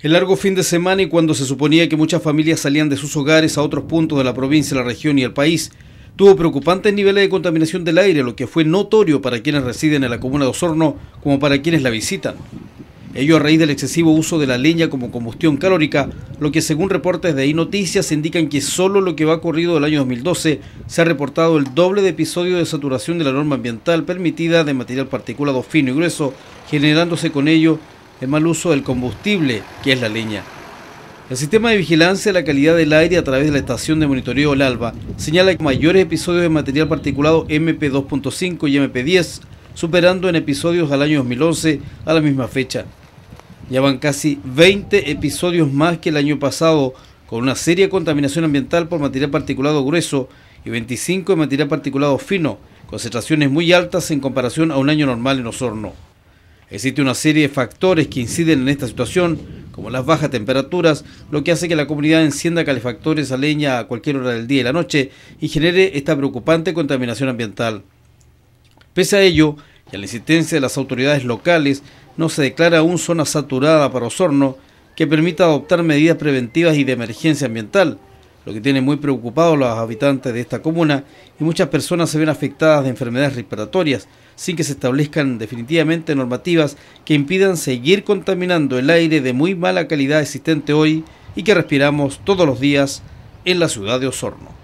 El largo fin de semana y cuando se suponía que muchas familias salían de sus hogares a otros puntos de la provincia, la región y el país, tuvo preocupantes niveles de contaminación del aire, lo que fue notorio para quienes residen en la comuna de Osorno como para quienes la visitan. Ello a raíz del excesivo uso de la leña como combustión calórica, lo que según reportes de Noticias, indican que solo lo que va corrido del año 2012 se ha reportado el doble de episodios de saturación de la norma ambiental permitida de material particulado fino y grueso, generándose con ello el mal uso del combustible, que es la leña. El sistema de vigilancia de la calidad del aire a través de la estación de monitoreo El Alba señala mayores episodios de material particulado MP2.5 y MP10, superando en episodios al año 2011 a la misma fecha. Llevan casi 20 episodios más que el año pasado, con una seria contaminación ambiental por material particulado grueso y 25 de material particulado fino, concentraciones muy altas en comparación a un año normal en Osorno. Existe una serie de factores que inciden en esta situación, como las bajas temperaturas, lo que hace que la comunidad encienda calefactores a leña a cualquier hora del día y la noche y genere esta preocupante contaminación ambiental. Pese a ello, y a la insistencia de las autoridades locales, no se declara aún zona saturada para Osorno que permita adoptar medidas preventivas y de emergencia ambiental, lo que tiene muy preocupados los habitantes de esta comuna y muchas personas se ven afectadas de enfermedades respiratorias sin que se establezcan definitivamente normativas que impidan seguir contaminando el aire de muy mala calidad existente hoy y que respiramos todos los días en la ciudad de Osorno.